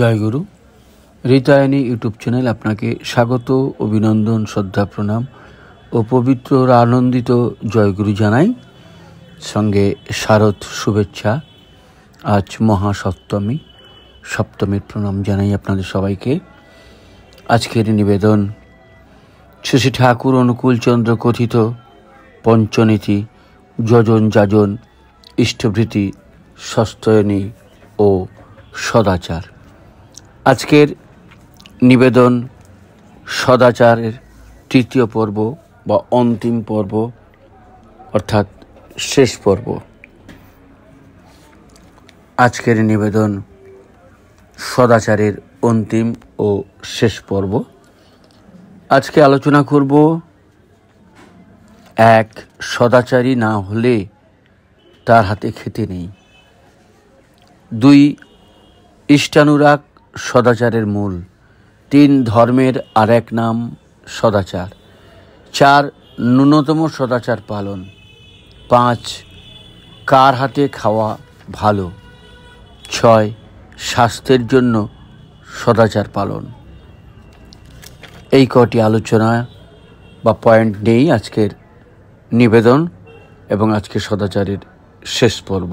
জয়গুরু রীতায়নী YouTube channel আপনাকে স্বাগত অভিনন্দন শ্রদ্ধা প্রণাম ও পবিত্র আনন্দিত জয়গুরু জানাই সঙ্গে শারদ শুভেচ্ছা আজ মহাসপ্তমী সপ্তমীর প্রণাম জানাই আপনাদের সবাইকে আজকের নিবেদন শ্রী ঠাকুর অনুকূলচন্দ্র কথিত পঞ্চনীতি যজন যাজন ইষ্টভৃতি সস্তয়নী ও সদাচার আজকের নিবেদন সদাচারের তৃতীয় পর্ব বা অন্তিম পর্ব অর্থাৎ শেষ পর্ব আজকের নিবেদন সদাচারের অন্তিম ও শেষ পর্ব আজকে আলোচনা করব এক সদাচারী না হলে তার হাতে খেতে নেই দুই ইষ্টানুরাগ সদাচারের মূল তিন ধর্মের আর এক নাম সদাচার চার ন্যূনতম সদাচার পালন পাঁচ কার হাতে খাওয়া ভালো ছয় স্বাস্থ্যের জন্য সদাচার পালন এই কটি আলোচনা বা পয়েন্ট নিয়েই আজকের নিবেদন এবং আজকে সদাচারের শেষ পর্ব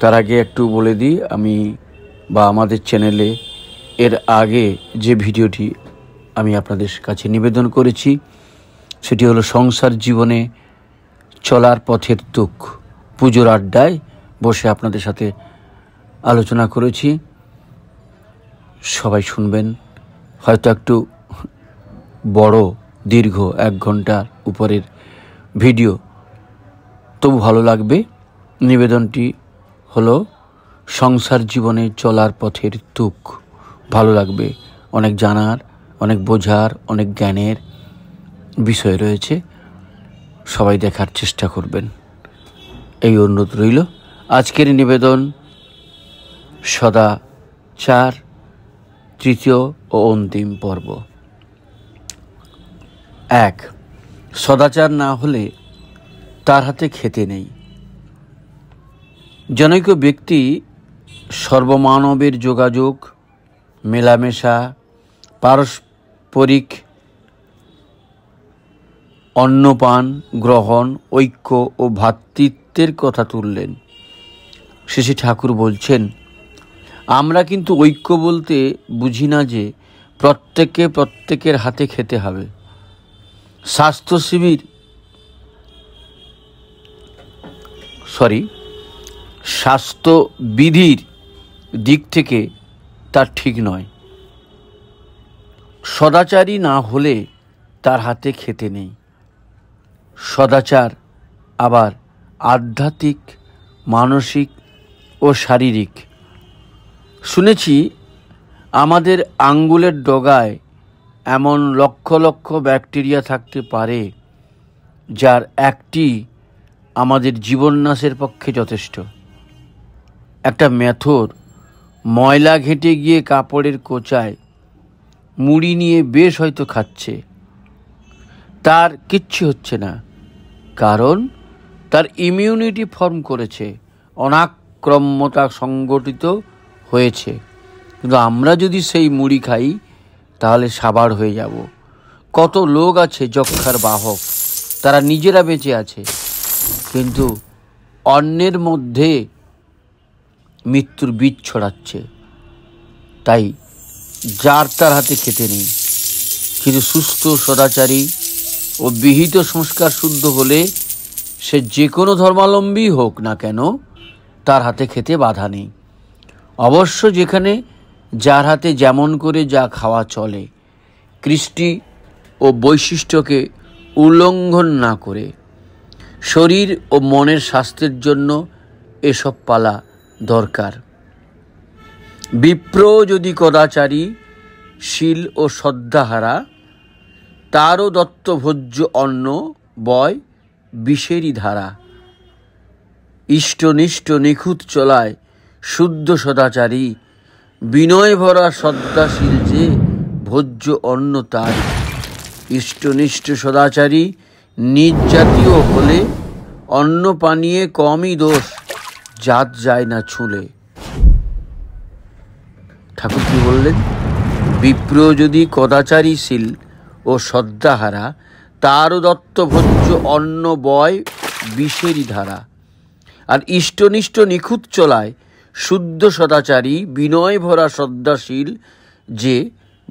তার আগে একটু বলে দিই আমি বা আমাদের চ্যানেলে এর আগে যে ভিডিওটি আমি আপনাদের কাছে নিবেদন করেছি সেটি হলো সংসার জীবনে চলার পথের দুঃখ পুজোর আড্ডায় বসে আপনাদের সাথে আলোচনা করেছি সবাই শুনবেন হয়তো একটু বড় দীর্ঘ এক ঘন্টার উপরের ভিডিও তবু ভালো লাগবে নিবেদনটি হলো সংসার জীবনে চলার পথের তুক ভালো লাগবে অনেক জানার অনেক বোঝার অনেক জ্ঞানের বিষয় রয়েছে সবাই দেখার চেষ্টা করবেন এই অনুরোধ রইল আজকের নিবেদন সদা চার তৃতীয় ও অন্তিম পর্ব এক সদাচার না হলে তার হাতে খেতে নেই জনৈক ব্যক্তি সর্বমানবের যোগাযোগ মেলামেশা পারস্পরিক অন্নপান গ্রহণ ঐক্য ও ভ্রাতৃত্বের কথা তুললেন শেষে ঠাকুর বলছেন আমরা কিন্তু ঐক্য বলতে বুঝি না যে প্রত্যেকে প্রত্যেকের হাতে খেতে হবে স্বাস্থ্য শিবির সরি স্বাস্থ্যবিধির দিক থেকে তার ঠিক নয় সদাচারী না হলে তার হাতে খেতে নেই সদাচার আবার আধ্যাত্মিক মানসিক ও শারীরিক শুনেছি আমাদের আঙ্গুলের ডগায় এমন লক্ষ লক্ষ ব্যাকটেরিয়া থাকতে পারে যার একটি আমাদের নাশের পক্ষে যথেষ্ট একটা ম্যাথর ময়লা ঘেঁটে গিয়ে কাপড়ের কোচায় মুড়ি নিয়ে বেশ হয়তো খাচ্ছে তার কিচ্ছু হচ্ছে না কারণ তার ইমিউনিটি ফর্ম করেছে অনাক্রম্যতা সংগঠিত হয়েছে কিন্তু আমরা যদি সেই মুড়ি খাই তাহলে সাবার হয়ে যাব কত লোক আছে যক্ষার বাহক তারা নিজেরা বেঁচে আছে কিন্তু অন্যের মধ্যে মৃত্যুর বীজ ছড়াচ্ছে তাই যার তার হাতে খেতে নেই কিন্তু সুস্থ সদাচারী ও বিহিত সংস্কার শুদ্ধ হলে সে যে কোনো ধর্মাবলম্বী হোক না কেন তার হাতে খেতে বাধা নেই অবশ্য যেখানে যার হাতে যেমন করে যা খাওয়া চলে কৃষ্টি ও বৈশিষ্ট্যকে উল্লঙ্ঘন না করে শরীর ও মনের স্বাস্থ্যের জন্য এসব পালা দরকার বিপ্র যদি কদাচারী শীল ও শ্রদ্ধাহারা তারও দত্তভোজ্য অন্ন বয় বিষেরই ধারা ইষ্টনিষ্ট নিখুঁত চলায় শুদ্ধ সদাচারী বিনয় ভরা শ্রদ্ধাশীল যে ভোজ্য অন্ন তার ইষ্টনিষ্ঠ সদাচারী নিজ জাতীয় হলে অন্ন পানীয় কমই দোষ জাত যায় না ছুঁলে ঠাকুর কি বললেন বিপ্র যদি কদাচারীশীল ও শ্রদ্ধাহারা তারও দত্তভোজ্য অন্ন বয় বিষেরই ধারা আর ইষ্টনিষ্ট নিখুঁত চলায় শুদ্ধ সদাচারী বিনয় ভরা শ্রদ্ধাশীল যে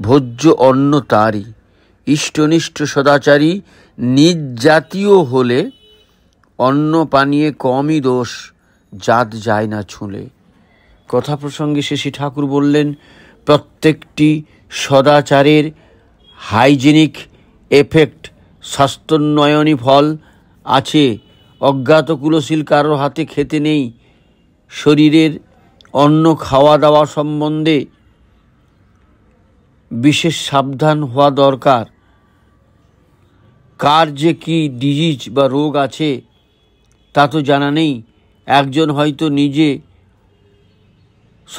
ভোজ্য অন্ন তারই ইষ্টনিষ্ঠ সদাচারী নিজ জাতীয় হলে অন্ন পানীয় কমই দোষ জাত যায় না ছুঁলে কথা প্রসঙ্গে শেষে ঠাকুর বললেন প্রত্যেকটি সদাচারের হাইজেনিক এফেক্ট স্বাস্থ্যোন্নয়নী ফল আছে অজ্ঞাত কুলশীল কারোর হাতে খেতে নেই শরীরের অন্য খাওয়া দাওয়া সম্বন্ধে বিশেষ সাবধান হওয়া দরকার কার যে কি ডিজিজ বা রোগ আছে তা তো জানা নেই একজন হয়তো নিজে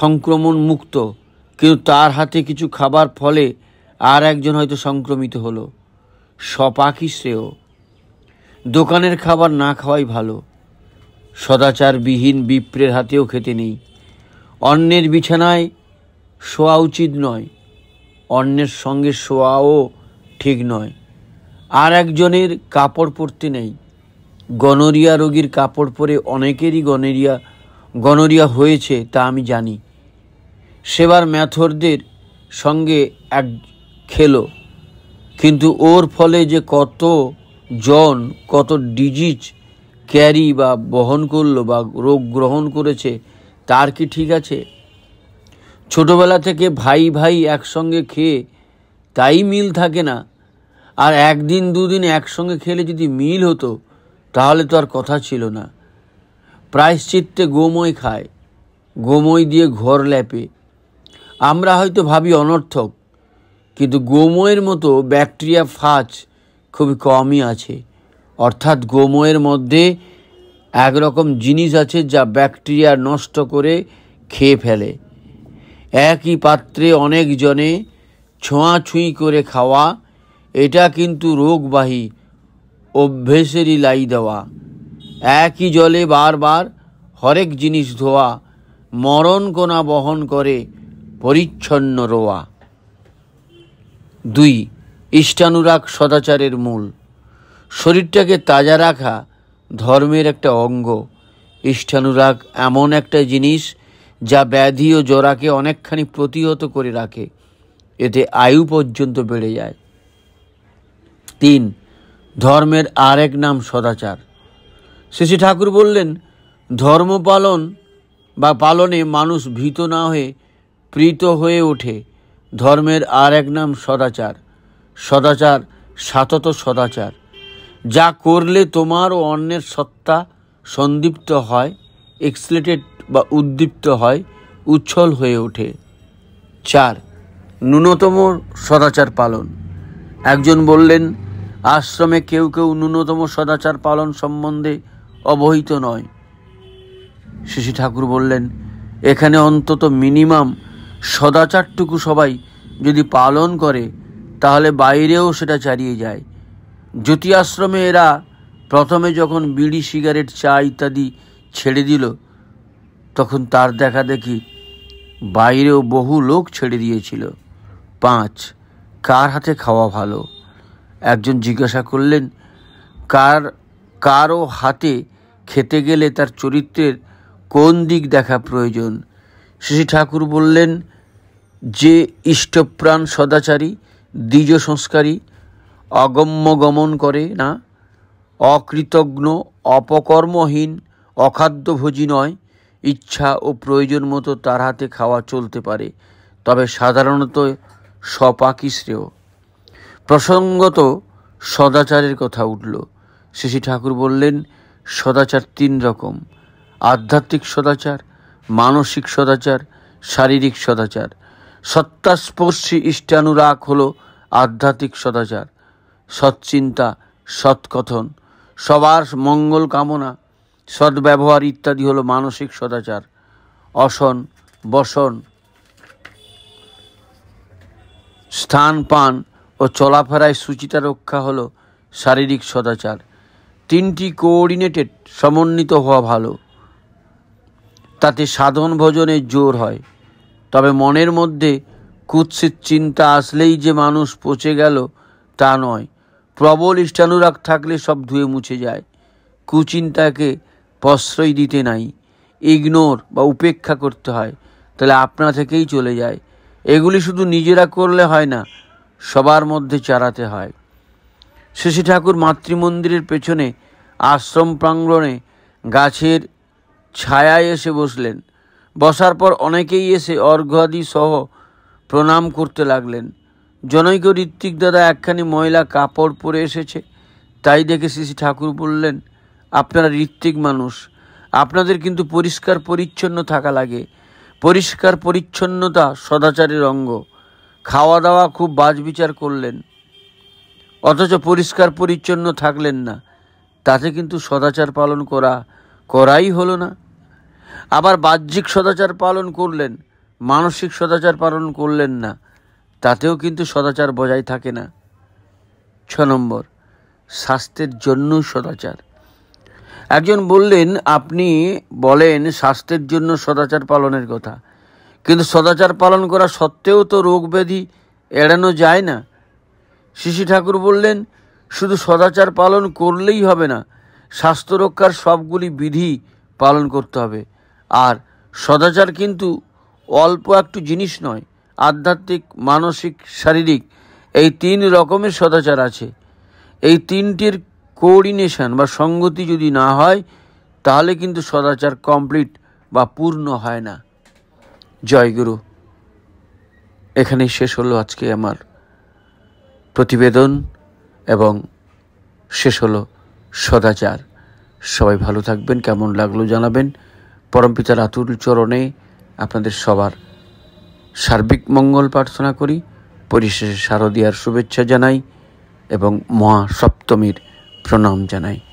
সংক্রমণ মুক্ত কিন্তু তার হাতে কিছু খাবার ফলে আর একজন হয়তো সংক্রমিত হলো স্বপাখি শ্রেয় দোকানের খাবার না খাওয়াই ভালো সদাচারবিহীন বিপ্রের হাতেও খেতে নেই অন্যের বিছানায় শোয়া উচিত নয় অন্যের সঙ্গে শোয়াও ঠিক নয় আর একজনের কাপড় পরতে নেই গনোরিয়া রোগীর কাপড় পরে অনেকেরই গনেরিয়া গনোরিয়া হয়েছে তা আমি জানি সেবার ম্যাথরদের সঙ্গে এক খেলো কিন্তু ওর ফলে যে কত জন কত ডিজিজ ক্যারি বা বহন করলো বা রোগ গ্রহণ করেছে তার কি ঠিক আছে ছোটবেলা থেকে ভাই ভাই একসঙ্গে খেয়ে তাই মিল থাকে না আর একদিন দুদিন একসঙ্গে খেলে যদি মিল হতো তাহলে তো আর কথা ছিল না প্রায়শ্চিত্তে গোময় খায় গোময় দিয়ে ঘর ল্যাপে আমরা হয়তো ভাবি অনর্থক কিন্তু গোময়ের মতো ব্যাকটেরিয়া ফাঁচ খুবই কমই আছে অর্থাৎ গোময়ের মধ্যে একরকম জিনিস আছে যা ব্যাকটেরিয়া নষ্ট করে খেয়ে ফেলে একই পাত্রে অনেকজনে ছোঁয়াছুঁই করে খাওয়া এটা কিন্তু রোগবাহী অভ্যেসেরই লাই দেওয়া একই জলে বারবার হরেক জিনিস ধোয়া মরণ কোনা বহন করে পরিচ্ছন্ন রোয়া দুই ইষ্টানুরাগ সদাচারের মূল শরীরটাকে তাজা রাখা ধর্মের একটা অঙ্গ ইষ্টানুরাগ এমন একটা জিনিস যা ব্যাধি ও জোরাকে অনেকখানি প্রতিহত করে রাখে এতে আয়ু পর্যন্ত বেড়ে যায় তিন ধর্মের আরেক নাম সদাচার শ্রী ঠাকুর বললেন ধর্ম পালন বা পালনে মানুষ ভীত না হয়ে প্রীত হয়ে ওঠে ধর্মের আরেক নাম সদাচার সদাচার সাতত সদাচার যা করলে তোমার ও অন্যের সত্তা সন্দীপ্ত হয় এক্সলেটেড বা উদ্দীপ্ত হয় উচ্ছল হয়ে ওঠে চার ন্যূনতম সদাচার পালন একজন বললেন আশ্রমে কেউ কেউ ন্যূনতম সদাচার পালন সম্বন্ধে অবহিত নয় শিশি ঠাকুর বললেন এখানে অন্তত মিনিমাম সদাচারটুকু সবাই যদি পালন করে তাহলে বাইরেও সেটা চালিয়ে যায় জ্যোতি আশ্রমে এরা প্রথমে যখন বিড়ি সিগারেট চা ইত্যাদি ছেড়ে দিল তখন তার দেখা দেখি বাইরেও বহু লোক ছেড়ে দিয়েছিল পাঁচ কার হাতে খাওয়া ভালো একজন জিজ্ঞাসা করলেন কার কারও হাতে খেতে গেলে তার চরিত্রের কোন দিক দেখা প্রয়োজন শ্রী ঠাকুর বললেন যে ইষ্টপ্রাণ সদাচারী দ্বিজ সংস্কারী অগম্য গমন করে না অকৃতজ্ঞ অপকর্মহীন অখাদ্যভোজী নয় ইচ্ছা ও প্রয়োজন মতো তার হাতে খাওয়া চলতে পারে তবে সাধারণত সপাকি শ্রেয় প্রসঙ্গত সদাচারের কথা উঠল শ্রী ঠাকুর বললেন সদাচার তিন রকম আধ্যাত্মিক সদাচার মানসিক সদাচার শারীরিক সদাচার সত্তাস্পর্শী ইষ্টানুরাগ হল আধ্যাত্মিক সদাচার সৎচিন্তা সৎকথন সবার মঙ্গল কামনা সদ্ব্যবহার ইত্যাদি হল মানসিক সদাচার অসন বসন স্থান পান ও চলাফেরায় সূচিতা রক্ষা হলো শারীরিক সদাচার তিনটি কোঅর্ডিনেটেড সমন্বিত হওয়া ভালো তাতে সাধন ভোজনে জোর হয় তবে মনের মধ্যে কুৎসিত চিন্তা আসলেই যে মানুষ পচে গেল তা নয় প্রবল ইষ্টানুরাগ থাকলে সব ধুয়ে মুছে যায় কুচিন্তাকে প্রশ্রয় দিতে নাই ইগনোর বা উপেক্ষা করতে হয় তাহলে আপনা থেকেই চলে যায় এগুলি শুধু নিজেরা করলে হয় না সবার মধ্যে চারাতে হয় শশী ঠাকুর মাতৃমন্দিরের পেছনে আশ্রম প্রাঙ্গণে গাছের ছায়ায় এসে বসলেন বসার পর অনেকেই এসে অর্ঘ্যাদি সহ প্রণাম করতে লাগলেন জনৈক ঋত্বিক দাদা একখানি ময়লা কাপড় পরে এসেছে তাই দেখে শ্রী ঠাকুর বললেন আপনারা ঋত্বিক মানুষ আপনাদের কিন্তু পরিষ্কার পরিচ্ছন্ন থাকা লাগে পরিষ্কার পরিচ্ছন্নতা সদাচারের অঙ্গ খাওয়া দাওয়া খুব বাজ বিচার করলেন অথচ পরিষ্কার পরিচ্ছন্ন থাকলেন না তাতে কিন্তু সদাচার পালন করা করাই হলো না আবার বাহ্যিক সদাচার পালন করলেন মানসিক সদাচার পালন করলেন না তাতেও কিন্তু সদাচার বজায় থাকে না ছ নম্বর স্বাস্থ্যের জন্য সদাচার একজন বললেন আপনি বলেন স্বাস্থ্যের জন্য সদাচার পালনের কথা কিন্তু সদাচার পালন করা সত্ত্বেও তো রোগ ব্যাধি এড়ানো যায় না শিশি ঠাকুর বললেন শুধু সদাচার পালন করলেই হবে না স্বাস্থ্য রক্ষার সবগুলি বিধি পালন করতে হবে আর সদাচার কিন্তু অল্প একটু জিনিস নয় আধ্যাত্মিক মানসিক শারীরিক এই তিন রকমের সদাচার আছে এই তিনটির কোঅর্ডিনেশন বা সঙ্গতি যদি না হয় তাহলে কিন্তু সদাচার কমপ্লিট বা পূর্ণ হয় না জয়গুরু এখানেই শেষ হলো আজকে আমার প্রতিবেদন এবং শেষ হলো সদাচার সবাই ভালো থাকবেন কেমন লাগলো জানাবেন পরমপিতার আতুল চরণে আপনাদের সবার সার্বিক মঙ্গল প্রার্থনা করি পরিশেষে শারদীয়ার শুভেচ্ছা জানাই এবং মহা সপ্তমীর প্রণাম জানাই